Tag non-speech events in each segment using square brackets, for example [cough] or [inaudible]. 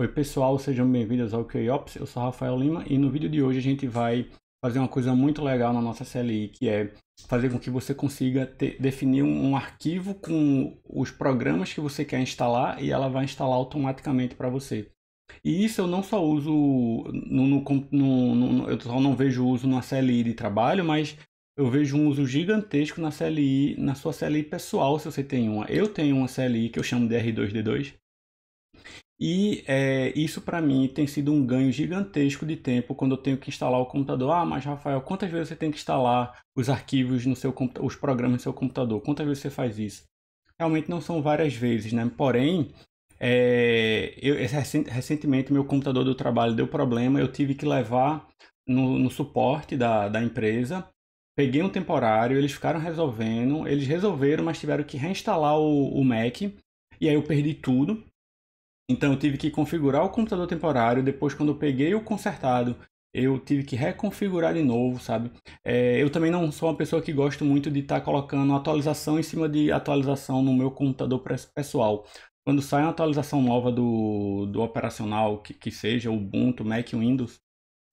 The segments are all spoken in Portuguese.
Oi pessoal, sejam bem-vindos ao QIOPS, eu sou Rafael Lima e no vídeo de hoje a gente vai fazer uma coisa muito legal na nossa CLI, que é fazer com que você consiga ter, definir um, um arquivo com os programas que você quer instalar e ela vai instalar automaticamente para você. E isso eu não só uso, no, no, no, no, eu só não vejo uso na CLI de trabalho, mas eu vejo um uso gigantesco na CLI, na sua CLI pessoal, se você tem uma. Eu tenho uma CLI que eu chamo de R2D2, e é, isso para mim tem sido um ganho gigantesco de tempo quando eu tenho que instalar o computador. Ah, mas Rafael, quantas vezes você tem que instalar os arquivos no seu os programas no seu computador? Quantas vezes você faz isso? Realmente não são várias vezes, né? Porém, é, eu, recentemente meu computador do trabalho deu problema, eu tive que levar no, no suporte da, da empresa peguei um temporário, eles ficaram resolvendo, eles resolveram, mas tiveram que reinstalar o, o, Mac, e aí eu perdi tudo. Então eu tive que configurar o computador temporário, depois quando eu peguei o consertado, eu tive que reconfigurar de novo, sabe? É, eu também não sou uma pessoa que gosto muito de estar tá colocando atualização em cima de atualização no meu computador pessoal. Quando sai uma atualização nova do, do operacional, que, que seja Ubuntu, Mac, Windows,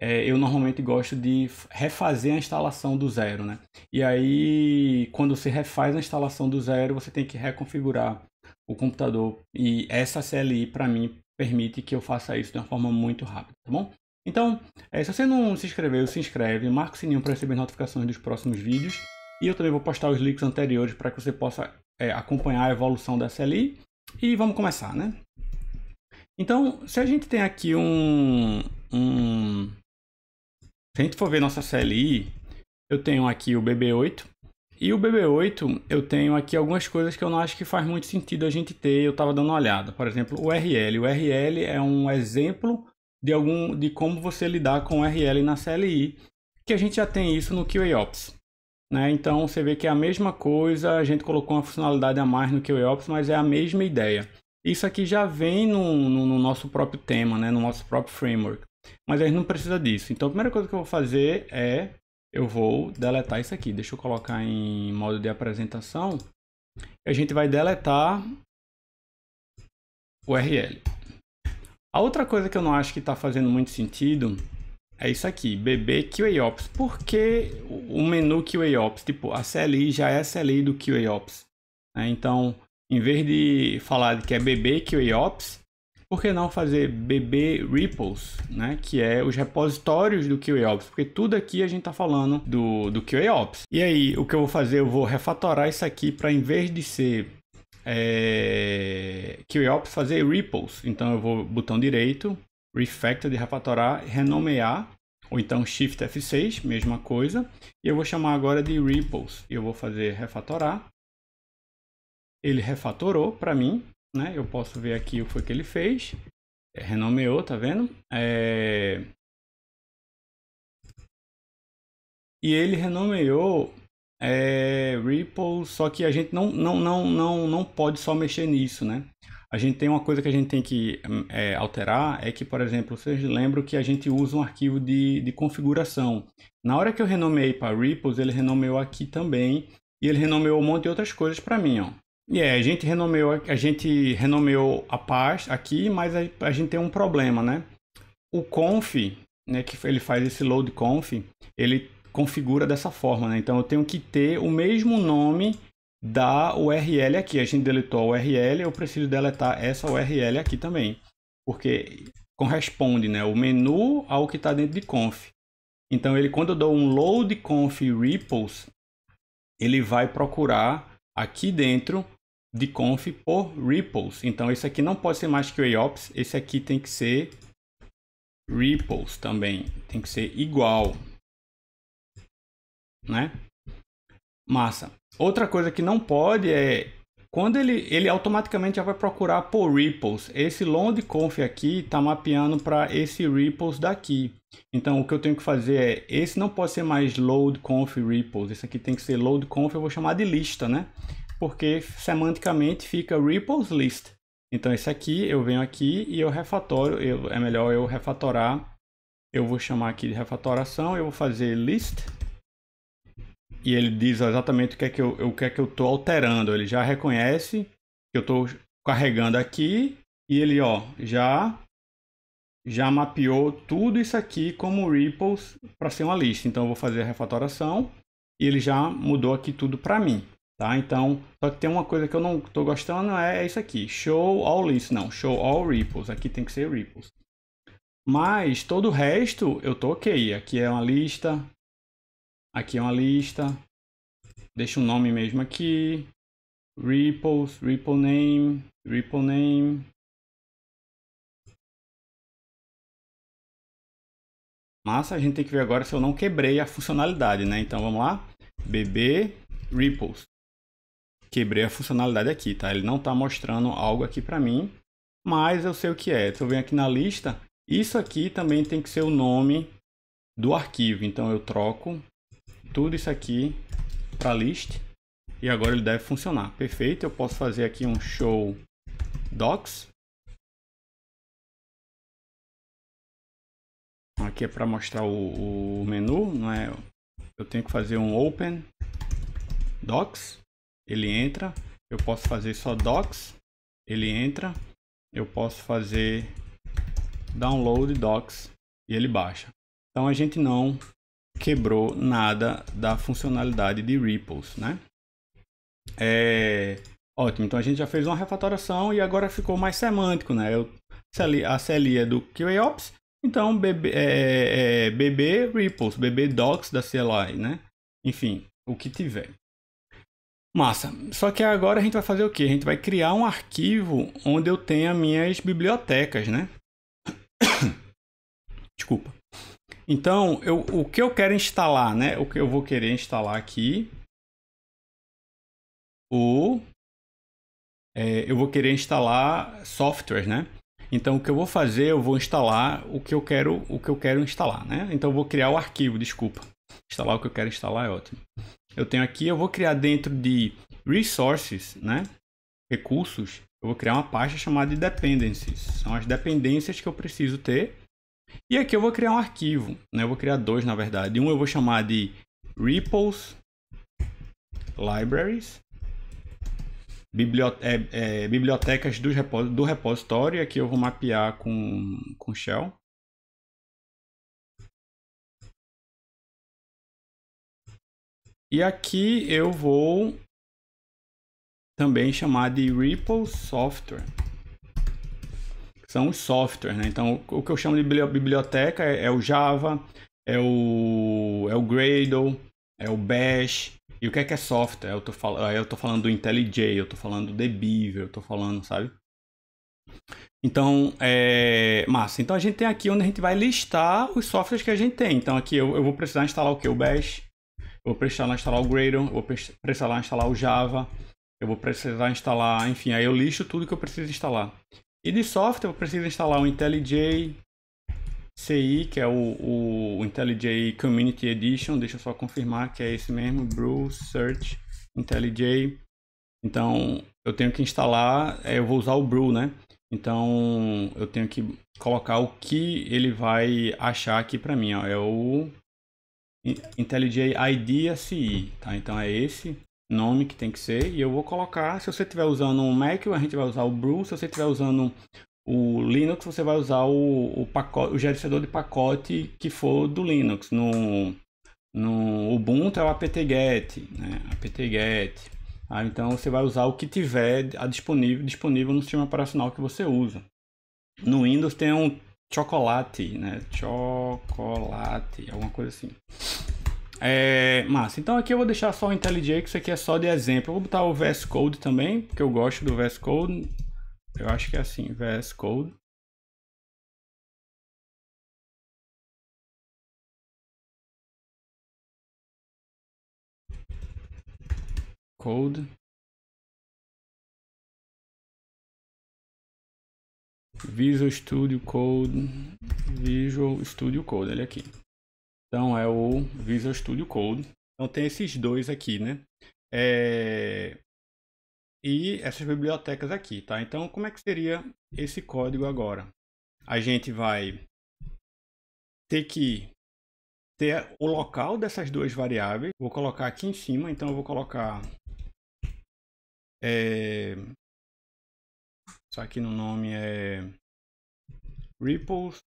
é, eu normalmente gosto de refazer a instalação do zero, né? E aí, quando você refaz a instalação do zero, você tem que reconfigurar o computador. E essa CLI, para mim, permite que eu faça isso de uma forma muito rápida, tá bom? Então, é, se você não se inscreveu, se inscreve, marca o sininho para receber notificações dos próximos vídeos. E eu também vou postar os links anteriores para que você possa é, acompanhar a evolução da CLI. E vamos começar, né? Então, se a gente tem aqui um, um... Se a gente for ver nossa CLI, eu tenho aqui o BB8, e o BB8, eu tenho aqui algumas coisas que eu não acho que faz muito sentido a gente ter, eu estava dando uma olhada. Por exemplo, o RL. O RL é um exemplo de algum de como você lidar com URL RL na CLI, que a gente já tem isso no QAOps. Né? Então você vê que é a mesma coisa, a gente colocou uma funcionalidade a mais no QAOps, mas é a mesma ideia. Isso aqui já vem no, no, no nosso próprio tema, né? no nosso próprio framework. Mas a gente não precisa disso. Então a primeira coisa que eu vou fazer é eu vou deletar isso aqui. Deixa eu colocar em modo de apresentação. A gente vai deletar o URL. A outra coisa que eu não acho que está fazendo muito sentido é isso aqui, BB QAOps. Por que o menu QAOps? Tipo, a CLI já é a CLI do QAOps. Né? Então, em vez de falar que é BB QAOps, por que não fazer BB Ripples, né? Que é os repositórios do QAOps, porque tudo aqui a gente está falando do, do QAOps. E aí, o que eu vou fazer? Eu vou refatorar isso aqui para, em vez de ser é, QAOps, fazer Ripples. Então, eu vou botão direito, Refactor de refatorar, renomear, ou então Shift F6, mesma coisa. E eu vou chamar agora de Ripples. E Eu vou fazer refatorar. Ele refatorou para mim, né? Eu posso ver aqui o que foi que ele fez. É, renomeou, tá vendo? É... E ele renomeou é, Ripple, só que a gente não, não, não, não, não pode só mexer nisso, né? A gente tem uma coisa que a gente tem que hum, é, alterar, é que, por exemplo, vocês lembram que a gente usa um arquivo de, de configuração. Na hora que eu renomeei para Ripples, ele renomeou aqui também, e ele renomeou um monte de outras coisas para mim, ó. E yeah, é, a gente renomeou, a gente renomeou a pasta aqui, mas a, a, gente tem um problema, né? O conf, né, que ele faz esse load conf, ele configura dessa forma, né? Então eu tenho que ter o mesmo nome da URL aqui. A gente deletou a URL, eu preciso deletar essa URL aqui também, porque corresponde, né, o menu ao que está dentro de conf. Então ele quando eu dou um load conf repos, ele vai procurar aqui dentro de conf por ripples. Então esse aqui não pode ser mais que o AOPS, esse aqui tem que ser ripples também, tem que ser igual, né? Massa. Outra coisa que não pode é quando ele, ele automaticamente já vai procurar por ripples. Esse conf aqui está mapeando para esse ripples daqui. Então o que eu tenho que fazer é, esse não pode ser mais load conf ripples, esse aqui tem que ser load conf eu vou chamar de lista, né? porque semanticamente fica Ripples List. Então esse aqui, eu venho aqui e eu refatoro, eu, é melhor eu refatorar, eu vou chamar aqui de refatoração, eu vou fazer list, e ele diz exatamente o que é que eu, o que é que eu estou alterando, ele já reconhece que eu estou carregando aqui, e ele ó, já, já mapeou tudo isso aqui como Ripples para ser uma lista. Então eu vou fazer a refatoração, e ele já mudou aqui tudo para mim. Tá? Então, só que tem uma coisa que eu não estou gostando é, é isso aqui, show all list, não, show all ripples, aqui tem que ser ripples. Mas todo o resto eu tô ok, aqui é uma lista, aqui é uma lista, deixa o um nome mesmo aqui, ripples, ripple name, ripple name. Massa, a gente tem que ver agora se eu não quebrei a funcionalidade, né? Então vamos lá, bb ripples quebrei a funcionalidade aqui, tá? Ele não está mostrando algo aqui para mim, mas eu sei o que é. Se eu venho aqui na lista, isso aqui também tem que ser o nome do arquivo. Então eu troco tudo isso aqui para list e agora ele deve funcionar. Perfeito, eu posso fazer aqui um show docs. Aqui é para mostrar o, o menu, não é? Eu tenho que fazer um open docs ele entra. Eu posso fazer só docs, ele entra. Eu posso fazer download docs e ele baixa. Então a gente não quebrou nada da funcionalidade de Ripples, né? É... Ótimo, então a gente já fez uma refatoração e agora ficou mais semântico, né? Eu, a CLI é do QAOps, então BB, é, é, é BB repos, BB docs da CLI, né? Enfim, o que tiver. Massa. Só que agora a gente vai fazer o quê? A gente vai criar um arquivo onde eu tenha minhas bibliotecas, né? [coughs] Desculpa. Então, eu, o que eu quero instalar, né? O que eu vou querer instalar aqui. O. É, eu vou querer instalar softwares, né? Então, o que eu vou fazer, eu vou instalar o que eu quero, o que eu quero instalar, né? Então, eu vou criar o arquivo, desculpa. Instalar o que eu quero instalar é ótimo eu tenho aqui, eu vou criar dentro de resources, né? Recursos, eu vou criar uma pasta chamada de dependencies. São as dependências que eu preciso ter. E aqui eu vou criar um arquivo, né? Eu vou criar dois, na verdade. Um eu vou chamar de repos libraries, é, é, bibliotecas do, repos do repositório. Aqui eu vou mapear com, com shell. E aqui eu vou também chamar de Ripple Software. São os softwares, né? Então, o que eu chamo de biblioteca é, é o Java, é o, é o Gradle, é o Bash. E o que é que é software? Eu tô, fal... eu tô falando do IntelliJ, eu tô falando do Debiver, eu tô falando, sabe? Então, é... Massa. Então, a gente tem aqui onde a gente vai listar os softwares que a gente tem. Então, aqui eu, eu vou precisar instalar o que? O Bash eu vou precisar instalar o Gradle, eu vou precisar instalar o Java, eu vou precisar instalar, enfim, aí eu lixo tudo que eu preciso instalar. E de software eu preciso instalar o IntelliJ CI, que é o, o, IntelliJ Community Edition, deixa eu só confirmar que é esse mesmo, Brew Search IntelliJ. Então, eu tenho que instalar, é, eu vou usar o Brew, né? Então, eu tenho que colocar o que ele vai achar aqui para mim, ó, é o IntelliJ Idea SI, tá? Então é esse nome que tem que ser e eu vou colocar, se você estiver usando um Mac, a gente vai usar o Brew, se você estiver usando o Linux, você vai usar o, o, pacote, o gerenciador de pacote que for do Linux. No, no Ubuntu é o apt-get, né? apt-get. Ah, então você vai usar o que tiver disponível, disponível no sistema operacional que você usa. No Windows tem um chocolate, né? Chocolate, alguma coisa assim. É, massa, então aqui eu vou deixar só o IntelliJ, que isso aqui é só de exemplo. vou botar o VS Code também, porque eu gosto do VS Code. Eu acho que é assim, VS Code. Code. Visual Studio Code. Visual Studio Code, ele aqui. Então é o Visual Studio Code. Então tem esses dois aqui, né? É... E essas bibliotecas aqui, tá? Então como é que seria esse código agora? A gente vai ter que ter o local dessas duas variáveis. Vou colocar aqui em cima, então eu vou colocar é... Isso aqui no nome é Ripples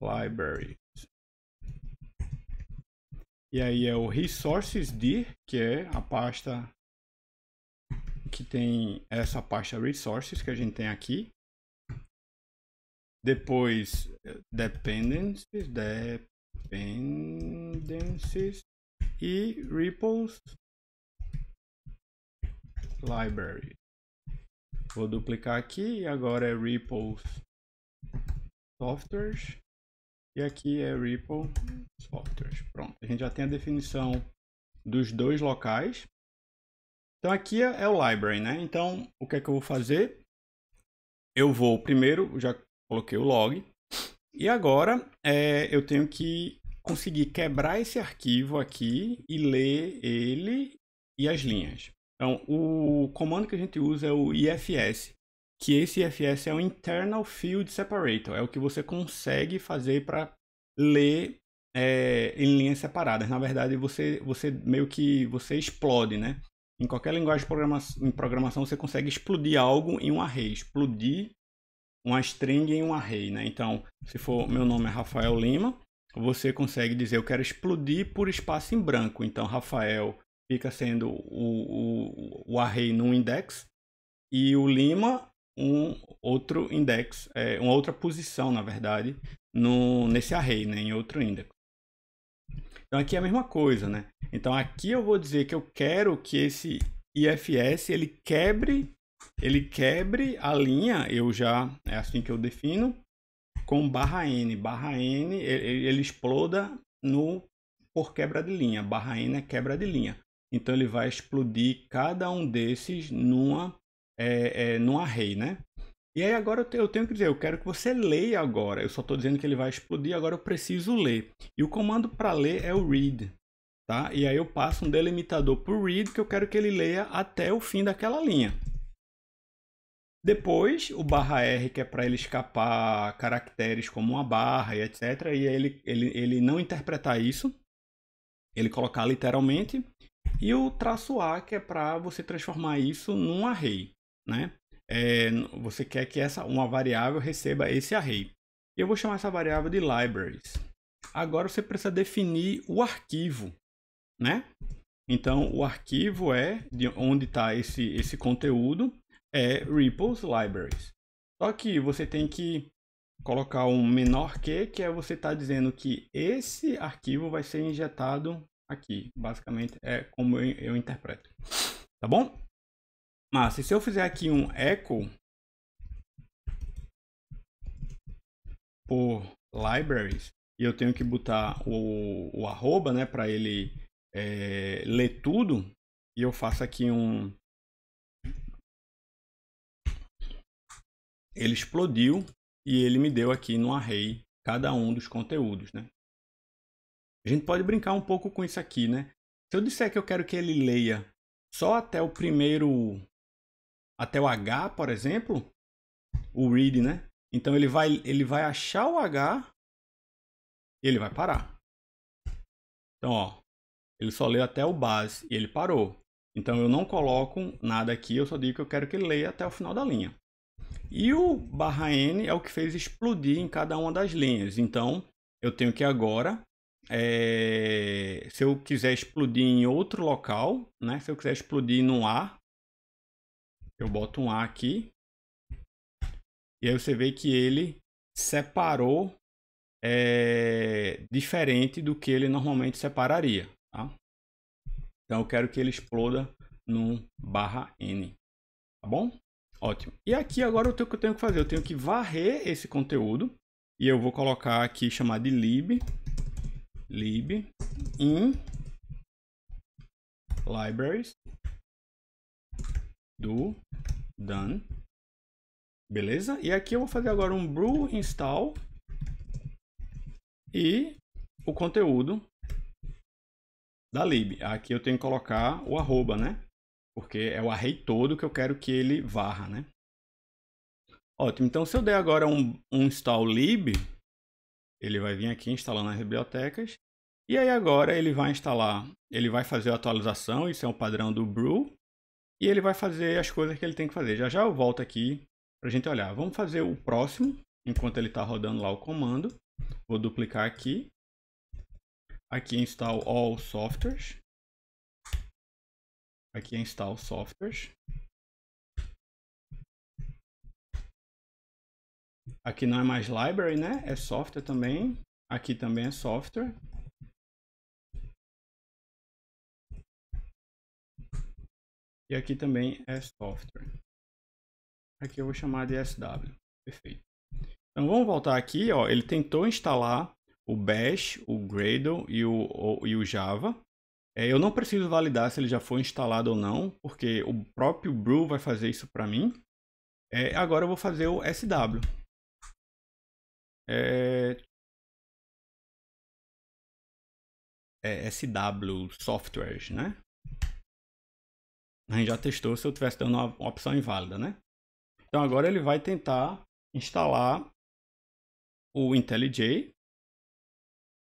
Library. E aí é o resources dir, que é a pasta que tem essa pasta resources que a gente tem aqui. Depois dependencies, dependencies e ripples library. Vou duplicar aqui e agora é ripples softwares e aqui é Ripple Softwares. Pronto, a gente já tem a definição dos dois locais. Então aqui é, é o library, né? Então o que é que eu vou fazer? Eu vou primeiro, já coloquei o log. E agora é, eu tenho que conseguir quebrar esse arquivo aqui e ler ele e as linhas. Então o comando que a gente usa é o ifs, que esse IFS é um internal field separator, é o que você consegue fazer para ler é, em linhas separadas. Na verdade, você, você meio que você explode, né? Em qualquer linguagem de programação, em programação você consegue explodir algo em um array, explodir uma string em um array, né? Então, se for meu nome é Rafael Lima, você consegue dizer eu quero explodir por espaço em branco. Então, Rafael fica sendo o, o, o array no index e o Lima um outro index, é, uma outra posição, na verdade, no, nesse array, né, em outro índice. Então aqui é a mesma coisa, né? Então aqui eu vou dizer que eu quero que esse IFS ele quebre, ele quebre a linha, eu já é assim que eu defino, com barra n, barra n ele, ele exploda no por quebra de linha, barra n é quebra de linha. Então ele vai explodir cada um desses numa é, é, num array, né? E aí agora eu, eu tenho que dizer, eu quero que você leia agora. Eu só estou dizendo que ele vai explodir, agora eu preciso ler. E o comando para ler é o read, tá? E aí eu passo um delimitador para o read que eu quero que ele leia até o fim daquela linha. Depois, o barra R, que é para ele escapar caracteres como uma barra e etc. E ele, ele, ele não interpretar isso, ele colocar literalmente. E o traço A, que é para você transformar isso num array né? É, você quer que essa uma variável receba esse array. Eu vou chamar essa variável de libraries. Agora você precisa definir o arquivo, né? Então o arquivo é de onde está esse esse conteúdo é repos libraries. Só que você tem que colocar um menor que, que é você está dizendo que esse arquivo vai ser injetado aqui. Basicamente é como eu, eu interpreto. Tá bom? mas se eu fizer aqui um echo por libraries, e eu tenho que botar o, o arroba, né, para ele é, ler tudo, e eu faço aqui um... Ele explodiu e ele me deu aqui no array cada um dos conteúdos, né? A gente pode brincar um pouco com isso aqui, né? Se eu disser que eu quero que ele leia só até o primeiro até o H, por exemplo, o read, né? Então ele vai, ele vai achar o H e ele vai parar. Então, ó, ele só leu até o base e ele parou. Então eu não coloco nada aqui, eu só digo que eu quero que ele leia até o final da linha. E o barra N é o que fez explodir em cada uma das linhas. Então eu tenho que agora, é, se eu quiser explodir em outro local, né, se eu quiser explodir no A, eu boto um A aqui. E aí você vê que ele separou é, diferente do que ele normalmente separaria. Tá? Então eu quero que ele exploda num barra N. Tá bom? Ótimo. E aqui agora o que eu tenho que fazer? Eu tenho que varrer esse conteúdo. E eu vou colocar aqui, chamar de lib, lib in libraries do done. Beleza? E aqui eu vou fazer agora um brew install e o conteúdo da lib. Aqui eu tenho que colocar o arroba, né? Porque é o array todo que eu quero que ele varra, né? Ótimo. Então, se eu der agora um, um install lib, ele vai vir aqui instalando as bibliotecas. E aí agora ele vai instalar, ele vai fazer a atualização, isso é um padrão do brew. E ele vai fazer as coisas que ele tem que fazer. Já já eu volto aqui para a gente olhar. Vamos fazer o próximo, enquanto ele está rodando lá o comando. Vou duplicar aqui. Aqui install all softwares. Aqui install softwares. Aqui não é mais library, né? É software também. Aqui também é software. E aqui também é software. Aqui eu vou chamar de SW. Perfeito. Então vamos voltar aqui, ó, ele tentou instalar o Bash, o Gradle e o, o e o Java. É, eu não preciso validar se ele já foi instalado ou não, porque o próprio Brew vai fazer isso para mim. É, agora eu vou fazer o SW. É, é, SW Softwares, né? A gente já testou se eu estivesse dando uma opção inválida, né? Então agora ele vai tentar instalar o IntelliJ.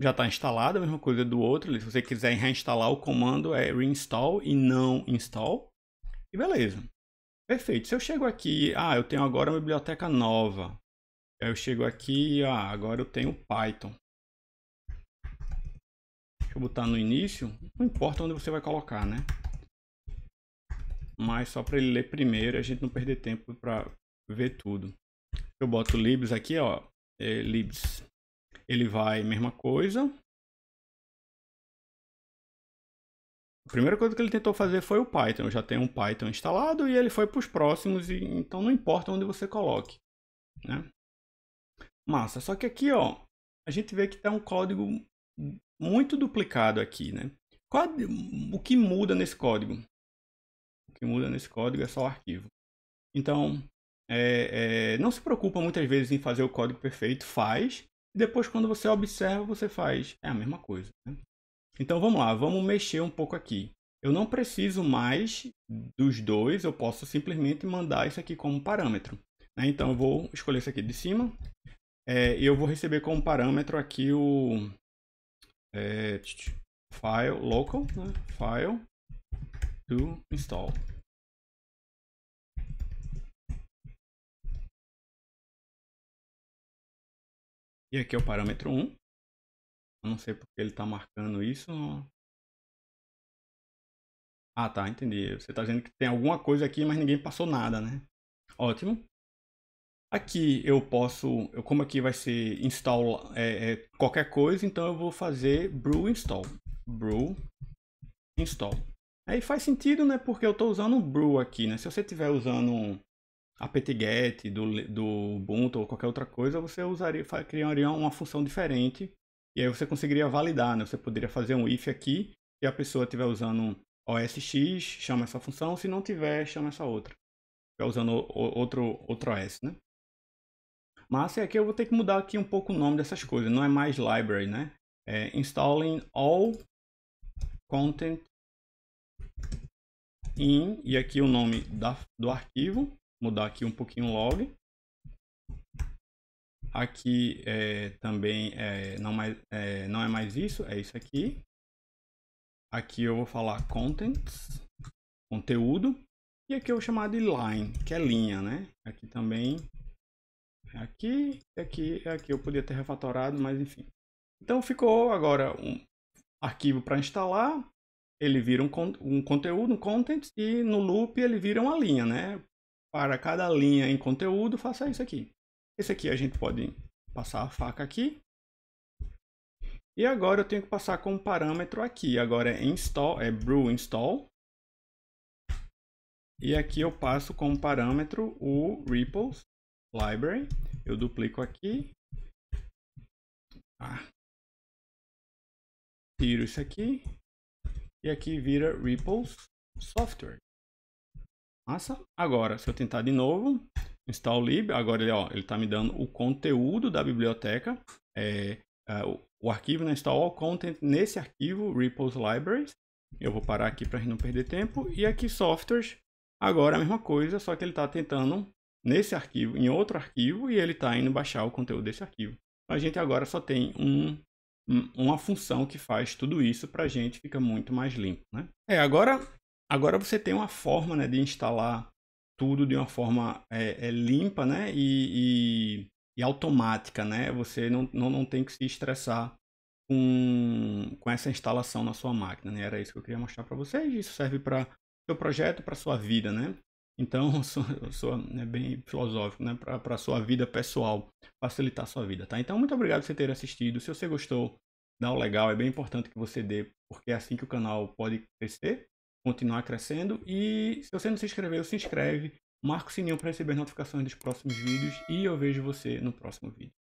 Já está instalado, a mesma coisa do outro. Se você quiser reinstalar, o comando é reinstall e não install. E beleza. Perfeito. Se eu chego aqui, ah, eu tenho agora uma biblioteca nova. Eu chego aqui, ah, agora eu tenho Python. Deixa eu botar no início. Não importa onde você vai colocar, né? mas só para ele ler primeiro, a gente não perder tempo para ver tudo. Eu boto libs aqui, ó, é, libs. Ele vai mesma coisa. A primeira coisa que ele tentou fazer foi o Python. Eu já tenho um Python instalado e ele foi para os próximos, e, então não importa onde você coloque, né? Massa. Só que aqui, ó, a gente vê que tem tá um código muito duplicado aqui, né? O que muda nesse código? que muda nesse código é só o arquivo. Então, é, é, não se preocupa muitas vezes em fazer o código perfeito, faz. E depois, quando você observa, você faz. É a mesma coisa. Né? Então, vamos lá, vamos mexer um pouco aqui. Eu não preciso mais dos dois, eu posso simplesmente mandar isso aqui como parâmetro. Né? Então, eu vou escolher isso aqui de cima. É, e eu vou receber como parâmetro aqui o é, file local, né? file to install. E aqui é o parâmetro 1. Eu não sei porque ele está marcando isso. Ah, tá, entendi. Você está dizendo que tem alguma coisa aqui, mas ninguém passou nada, né? Ótimo. Aqui eu posso, eu, como aqui vai ser install é, é, qualquer coisa, então eu vou fazer brew install. Brew install. Aí faz sentido, né? Porque eu estou usando o brew aqui, né? Se você estiver usando apt-get, do, do Ubuntu ou qualquer outra coisa, você usaria, criaria uma função diferente e aí você conseguiria validar, né? Você poderia fazer um if aqui se a pessoa estiver usando um OSX, chama essa função, se não tiver, chama essa outra. Estiver usando outro, outro OS, né? Mas aqui é eu vou ter que mudar aqui um pouco o nome dessas coisas, não é mais library, né? É installing all content in, e aqui o nome da, do arquivo, mudar aqui um pouquinho o log. Aqui é, também é, não, mais, é, não é mais isso, é isso aqui. Aqui eu vou falar contents, conteúdo. E aqui eu vou chamar de line, que é linha, né? Aqui também é aqui, aqui, aqui. Eu podia ter refatorado, mas enfim. Então ficou agora um arquivo para instalar. Ele vira um, um conteúdo, um content, e no loop ele vira uma linha, né? para cada linha em conteúdo, faça isso aqui. Esse aqui a gente pode passar a faca aqui. E agora eu tenho que passar como parâmetro aqui. Agora é install, é brew install. E aqui eu passo como parâmetro o ripples library. Eu duplico aqui. Ah. Tiro isso aqui. E aqui vira ripples software. Massa. Agora, se eu tentar de novo, install lib, agora ele, ó, ele tá me dando o conteúdo da biblioteca, é, é, o, o, arquivo na né, install all content nesse arquivo, repos libraries. Eu vou parar aqui para não perder tempo. E aqui softwares, agora a mesma coisa, só que ele está tentando nesse arquivo, em outro arquivo, e ele está indo baixar o conteúdo desse arquivo. A gente agora só tem um uma função que faz tudo isso para a gente, fica muito mais limpo. Né? É, agora Agora você tem uma forma né, de instalar tudo de uma forma é, é limpa né, e, e, e, automática. Né? Você não, não, não tem que se estressar com, com essa instalação na sua máquina. Né? Era isso que eu queria mostrar para vocês. Isso serve para seu projeto, para sua vida. Né? Então, eu [laughs] sou, eu sou né, bem filosófico né, para a sua vida pessoal, facilitar a sua vida. Tá? Então, muito obrigado por você ter assistido. Se você gostou, dá o um legal. É bem importante que você dê, porque é assim que o canal pode crescer continuar crescendo. E se você não se inscreveu, se inscreve. Marca o sininho para receber notificações dos próximos vídeos e eu vejo você no próximo vídeo.